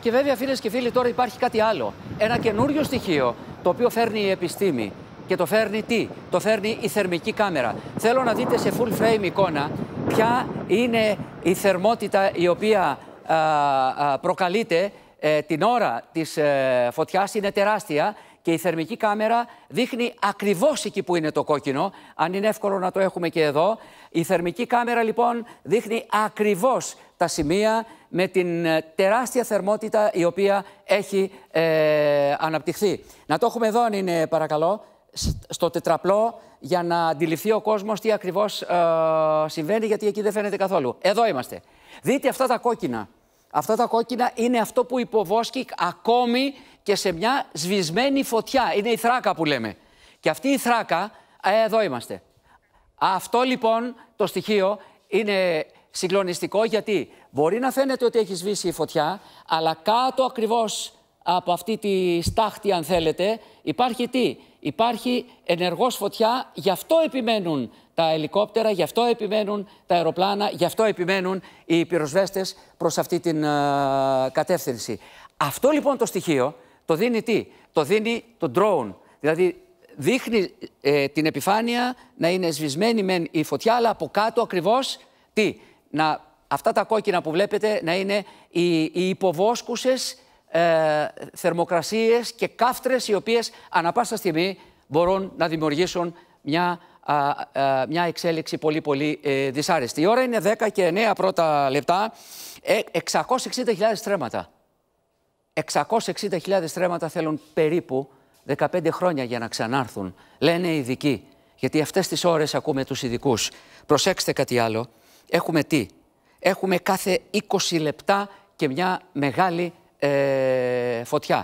Και βέβαια, φίλες και φίλοι, τώρα υπάρχει κάτι άλλο. Ένα καινούριο στοιχείο το οποίο φέρνει η επιστήμη. Και το φέρνει τι, το φέρνει η θερμική κάμερα. Θέλω να δείτε σε full frame εικόνα ποια είναι η θερμότητα η οποία α, προκαλείται ε, την ώρα της ε, φωτιάς. Είναι τεράστια και η θερμική κάμερα δείχνει ακριβώς εκεί που είναι το κόκκινο. Αν είναι εύκολο να το έχουμε και εδώ. Η θερμική κάμερα λοιπόν δείχνει ακριβώς τα σημεία με την ε, τεράστια θερμότητα η οποία έχει ε, αναπτυχθεί. Να το έχουμε εδώ αν είναι παρακαλώ στο τετραπλό για να αντιληφθεί ο κόσμος τι ακριβώς ε, συμβαίνει γιατί εκεί δεν φαίνεται καθόλου. Εδώ είμαστε. Δείτε αυτά τα κόκκινα. Αυτά τα κόκκινα είναι αυτό που υποβόσκει ακόμη και σε μια σβησμένη φωτιά. Είναι η θράκα που λέμε. Και αυτή η θράκα, ε, εδώ είμαστε. Αυτό λοιπόν το στοιχείο είναι συγκλονιστικό γιατί μπορεί να φαίνεται ότι έχει σβήσει η φωτιά, αλλά κάτω ακριβώς από αυτή τη στάχτη, αν θέλετε, υπάρχει τι. Υπάρχει ενεργός φωτιά, γι' αυτό επιμένουν τα ελικόπτερα, γι' αυτό επιμένουν τα αεροπλάνα, γι' αυτό επιμένουν οι πυροσβέστες προς αυτή την ε, κατεύθυνση. Αυτό λοιπόν το στοιχείο το δίνει τι. Το δίνει το drone. Δηλαδή δείχνει ε, την επιφάνεια να είναι σβησμένη μεν η φωτιά, αλλά από κάτω ακριβώς τι. Να, αυτά τα κόκκινα που βλέπετε να είναι οι, οι υποβόσκουσες ε, θερμοκρασίες και κάφτρες οι οποίες ανα πάσα στιγμή μπορούν να δημιουργήσουν μια, μια εξέλιξη πολύ πολύ ε, δυσάρεστη. Η ώρα είναι 10 και 9 πρώτα λεπτά, ε, 660.000 στρέμματα. 660.000 στρέμματα θέλουν περίπου 15 χρόνια για να ξανάρθουν, λένε οι ειδικοί. Γιατί αυτές τις ώρες ακούμε τους ειδικούς. Προσέξτε κάτι άλλο. Έχουμε τι. Έχουμε κάθε 20 λεπτά και μια μεγάλη ε, φωτιά.